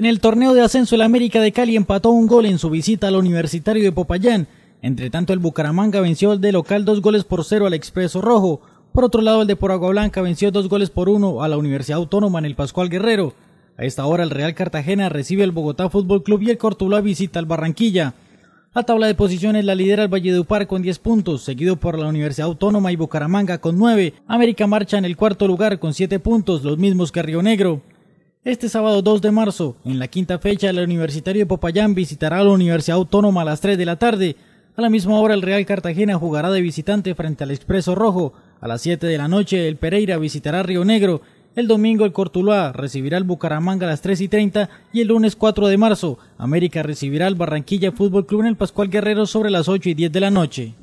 En el torneo de ascenso, el América de Cali empató un gol en su visita al Universitario de Popayán. Entre tanto, el Bucaramanga venció al de local dos goles por cero al Expreso Rojo. Por otro lado, el de Poragua Blanca venció dos goles por uno a la Universidad Autónoma en el Pascual Guerrero. A esta hora, el Real Cartagena recibe al Bogotá Fútbol Club y el Cortuluá visita al Barranquilla. A tabla de posiciones la lidera el Upar con 10 puntos, seguido por la Universidad Autónoma y Bucaramanga con 9. América marcha en el cuarto lugar con 7 puntos, los mismos que Río Negro. Este sábado 2 de marzo, en la quinta fecha, el Universitario de Popayán visitará a la Universidad Autónoma a las 3 de la tarde. A la misma hora, el Real Cartagena jugará de visitante frente al Expreso Rojo. A las 7 de la noche, el Pereira visitará Río Negro. El domingo, el Cortuluá recibirá al Bucaramanga a las 3 y 30. Y el lunes 4 de marzo, América recibirá al Barranquilla Fútbol Club en el Pascual Guerrero sobre las 8 y 10 de la noche.